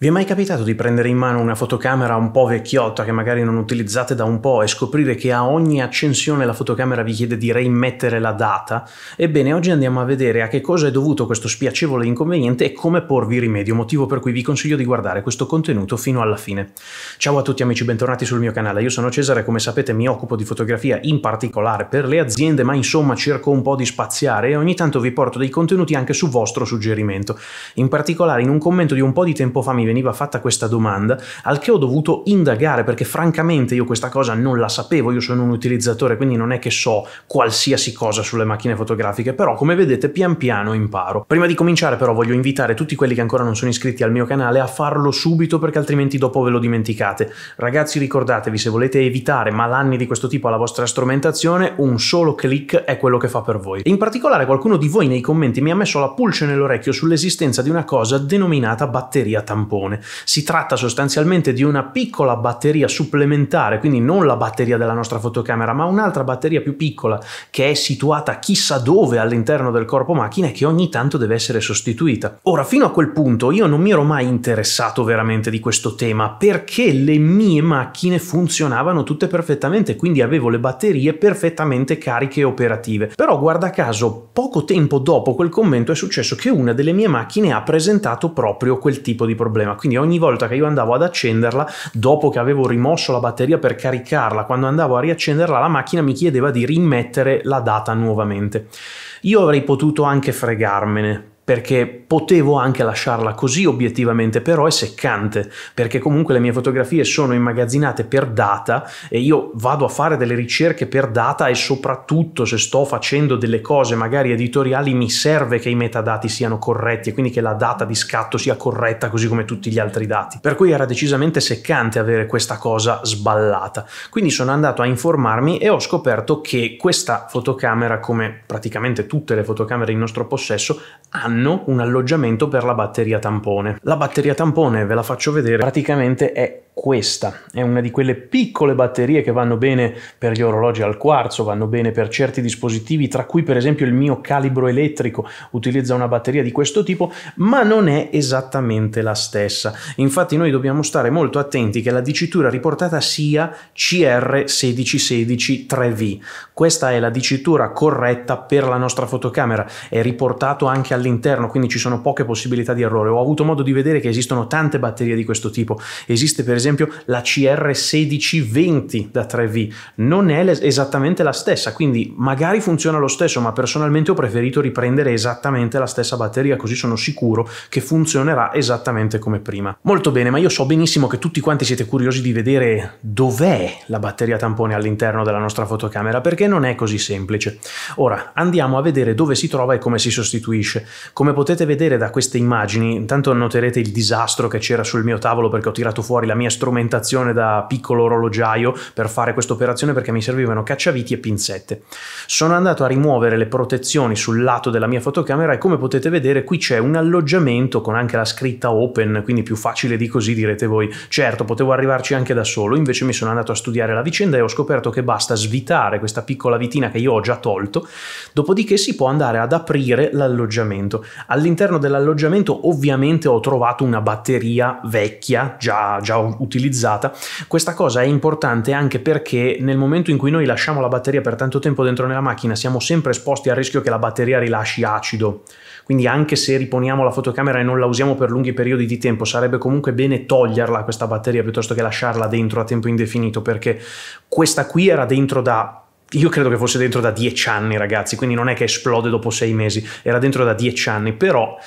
Vi è mai capitato di prendere in mano una fotocamera un po' vecchiotta che magari non utilizzate da un po' e scoprire che a ogni accensione la fotocamera vi chiede di reimmettere la data? Ebbene, oggi andiamo a vedere a che cosa è dovuto questo spiacevole inconveniente e come porvi rimedio, motivo per cui vi consiglio di guardare questo contenuto fino alla fine. Ciao a tutti amici, bentornati sul mio canale. Io sono Cesare, come sapete mi occupo di fotografia in particolare per le aziende, ma insomma cerco un po' di spaziare e ogni tanto vi porto dei contenuti anche su vostro suggerimento. In particolare in un commento di un po' di tempo fa mi veniva fatta questa domanda, al che ho dovuto indagare perché francamente io questa cosa non la sapevo, io sono un utilizzatore, quindi non è che so qualsiasi cosa sulle macchine fotografiche, però come vedete pian piano imparo. Prima di cominciare però voglio invitare tutti quelli che ancora non sono iscritti al mio canale a farlo subito perché altrimenti dopo ve lo dimenticate. Ragazzi ricordatevi se volete evitare malanni di questo tipo alla vostra strumentazione, un solo click è quello che fa per voi. in particolare qualcuno di voi nei commenti mi ha messo la pulce nell'orecchio sull'esistenza di una cosa denominata batteria tampone silicone. Si tratta sostanzialmente di una piccola batteria supplementare, quindi non la batteria della nostra fotocamera, ma un'altra batteria più piccola che è situata chissà dove all'interno del corpo macchina e che ogni tanto deve essere sostituita. Ora, fino a quel punto io non mi ero mai interessato veramente di questo tema perché le mie macchine funzionavano tutte perfettamente, quindi avevo le batterie perfettamente cariche e operative. Però guarda caso, poco tempo dopo quel commento è successo che una delle mie macchine ha presentato proprio quel tipo di problema problema. Quindi ogni volta che io andavo ad accenderla, dopo che avevo rimosso la batteria per caricarla, quando andavo a riaccenderla, la macchina mi chiedeva di rimettere la data nuovamente. Io avrei potuto anche fregarmene, perché potevo anche lasciarla così obiettivamente, però è seccante, perché comunque le mie fotografie sono immagazzinate per data e io vado a fare delle ricerche per data e soprattutto se sto facendo delle cose magari editoriali mi serve che i metadati siano corretti e quindi che la data di scatto sia corretta così come tutti gli altri dati. Per cui era decisamente seccante avere questa cosa sballata. Quindi sono andato a informarmi e ho scoperto che questa fotocamera, come praticamente tutte le fotocamere in nostro possesso, hanno hanno un alloggiamento per la batteria tampone. La batteria tampone, ve la faccio vedere, praticamente è questa è una di quelle piccole batterie che vanno bene per gli orologi al quarzo, vanno bene per certi dispositivi, tra cui per esempio il mio calibro elettrico utilizza una batteria di questo tipo, ma non è esattamente la stessa. Infatti noi dobbiamo stare molto attenti che la dicitura riportata sia CR16163V. Questa è la dicitura corretta per la nostra fotocamera, è riportato anche all'interno all'interno, quindi ci sono poche possibilità di errore. Ho avuto modo di vedere che esistono tante batterie di questo tipo. Esiste per esempio la CR1620 da 3V, non è esattamente la stessa, quindi magari funziona lo stesso, ma personalmente ho preferito riprendere esattamente la stessa batteria, così sono sicuro che funzionerà esattamente come prima. Molto bene, ma io so benissimo che tutti quanti siete curiosi di vedere dov'è la batteria tampone all'interno della nostra fotocamera, perché non è così semplice. Ora andiamo a vedere dove si trova e come si sostituisce. Come potete vedere da queste immagini, intanto noterete il disastro che c'era sul mio tavolo perché ho tirato fuori la mia strumentazione da piccolo orologiaio per fare questa operazione perché mi servivano cacciaviti e pinzette. Sono andato a rimuovere le protezioni sul lato della mia fotocamera e come potete vedere qui c'è un alloggiamento con anche la scritta open, quindi più facile di così direte voi. Certo, potevo arrivarci anche da solo, invece mi sono andato a studiare la vicenda e ho scoperto che basta svitare questa piccola vitina che io ho già tolto, dopodiché si può andare ad aprire l'alloggiamento alloggiamento. All'interno dell'alloggiamento ovviamente ho trovato una batteria vecchia, già, già utilizzata. Questa cosa è importante anche perché nel momento in cui noi lasciamo la batteria per tanto tempo dentro nella macchina siamo sempre esposti al rischio che la batteria rilasci acido. Quindi anche se riponiamo la fotocamera e non la usiamo per lunghi periodi di tempo, sarebbe comunque bene toglierla questa batteria piuttosto che lasciarla dentro a tempo indefinito perché questa qui era dentro da io credo che fosse dentro da dieci anni, ragazzi, quindi non è che esplode dopo sei mesi, era dentro da dieci anni, però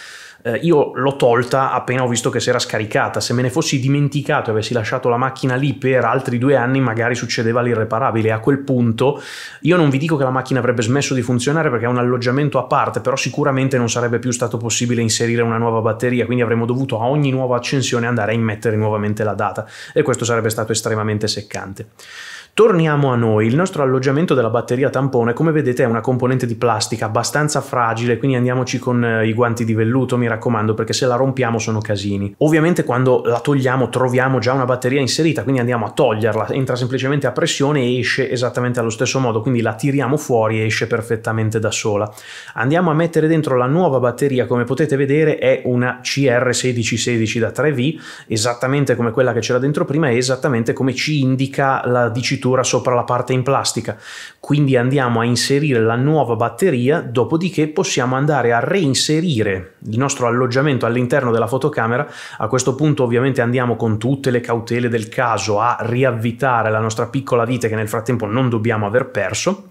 eh, io l'ho tolta appena ho visto che si era scaricata, se me ne fossi dimenticato e avessi lasciato la macchina lì per altri due anni magari succedeva l'irreparabile, a quel punto io non vi dico che la macchina avrebbe smesso di funzionare perché è un alloggiamento a parte, però sicuramente non sarebbe più stato possibile inserire una nuova batteria, quindi avremmo dovuto a ogni nuova accensione andare a immettere nuovamente la data e questo sarebbe stato estremamente seccante. Torniamo a noi, il nostro alloggiamento della batteria tampone come vedete è una componente di plastica abbastanza fragile, quindi andiamoci con eh, i guanti di velluto mi raccomando perché se la rompiamo sono casini. Ovviamente quando la togliamo troviamo già una batteria inserita, quindi andiamo a toglierla, entra semplicemente a pressione e esce esattamente allo stesso modo, quindi la tiriamo fuori e esce perfettamente da sola. Andiamo a mettere dentro la nuova batteria, come potete vedere è una CR1616 da 3V, esattamente come quella che c'era dentro prima e esattamente come ci indica la dicitura cucitura sopra la parte in plastica. Quindi andiamo a inserire la nuova batteria, dopodiché possiamo andare a reinserire il nostro alloggiamento all'interno della fotocamera. A questo punto ovviamente andiamo con tutte le cautele del caso a riavvitare la nostra piccola vite che nel frattempo non dobbiamo aver perso.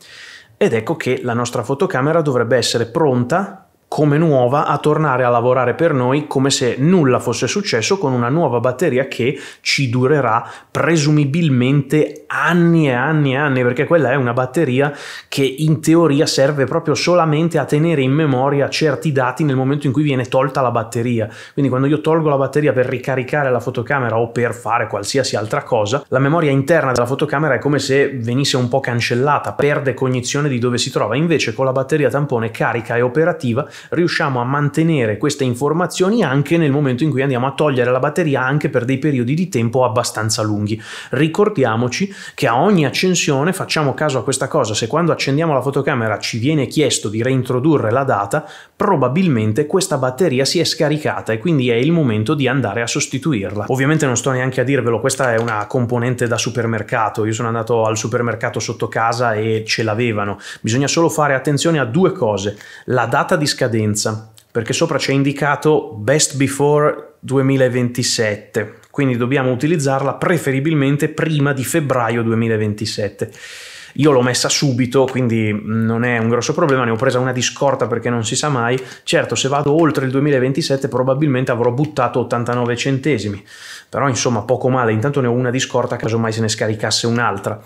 Ed ecco che la nostra fotocamera dovrebbe essere pronta come nuova a tornare a lavorare per noi come se nulla fosse successo con una nuova batteria che ci durerà presumibilmente anni e anni e anni perché quella è una batteria che in teoria serve proprio solamente a tenere in memoria certi dati nel momento in cui viene tolta la batteria quindi quando io tolgo la batteria per ricaricare la fotocamera o per fare qualsiasi altra cosa la memoria interna della fotocamera è come se venisse un po' cancellata perde cognizione di dove si trova invece con la batteria tampone carica e operativa riusciamo a mantenere queste informazioni anche nel momento in cui andiamo a togliere la batteria anche per dei periodi di tempo abbastanza lunghi. Ricordiamoci che a ogni accensione facciamo caso a questa cosa, se quando accendiamo la fotocamera ci viene chiesto di reintrodurre la data, probabilmente questa batteria si è scaricata e quindi è il momento di andare a sostituirla. Ovviamente non sto neanche a dirvelo, questa è una componente da supermercato, io sono andato al supermercato sotto casa e ce l'avevano. Bisogna solo fare attenzione a due cose, la data di scadenza scadenza, perché sopra c'è indicato best before 2027, quindi dobbiamo utilizzarla preferibilmente prima di febbraio 2027. Io l'ho messa subito, quindi non è un grosso problema, ne ho presa una di scorta perché non si sa mai. Certo, se vado oltre il 2027 probabilmente avrò buttato 89 centesimi, però insomma poco male, intanto ne ho una di scorta casomai se ne scaricasse un'altra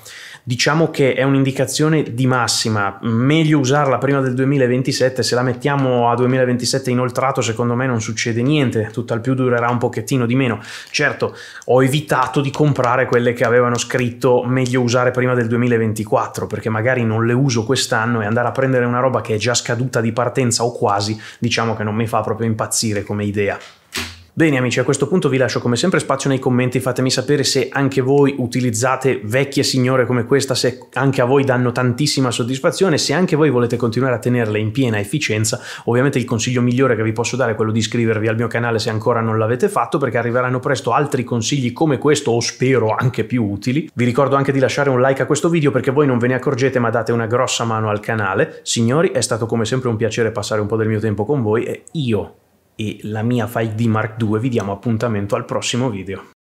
diciamo che è un'indicazione di massima, meglio usarla prima del 2027, se la mettiamo a 2027 inoltrato secondo me non succede niente, tutt'al più durerà un pochettino di meno. Certo, ho evitato di comprare quelle che avevano scritto meglio usare prima del 2024, perché magari non le uso quest'anno e andare a prendere una roba che è già scaduta di partenza o quasi, diciamo che non mi fa proprio impazzire come idea. Bene amici, a questo punto vi lascio come sempre spazio nei commenti, fatemi sapere se anche voi utilizzate vecchie signore come questa, se anche a voi danno tantissima soddisfazione, se anche voi volete continuare a tenerle in piena efficienza, ovviamente il consiglio migliore che vi posso dare è quello di iscrivervi al mio canale se ancora non l'avete fatto, perché arriveranno presto altri consigli come questo o spero anche più utili. Vi ricordo anche di lasciare un like a questo video perché voi non ve ne accorgete ma date una grossa mano al canale. Signori, è stato come sempre un piacere passare un po' del mio tempo con voi e io e la mia 5D Mark 2 vi diamo appuntamento al prossimo video.